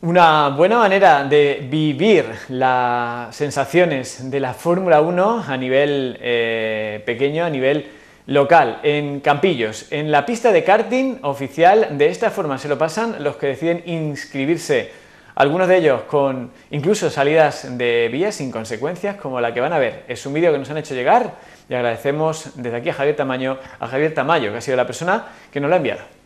Una buena manera de vivir las sensaciones de la Fórmula 1 a nivel eh, pequeño, a nivel local, en Campillos, en la pista de karting oficial, de esta forma se lo pasan los que deciden inscribirse, algunos de ellos con incluso salidas de vías sin consecuencias, como la que van a ver. Es un vídeo que nos han hecho llegar y agradecemos desde aquí a Javier Tamaño, a Javier Tamayo, que ha sido la persona que nos lo ha enviado.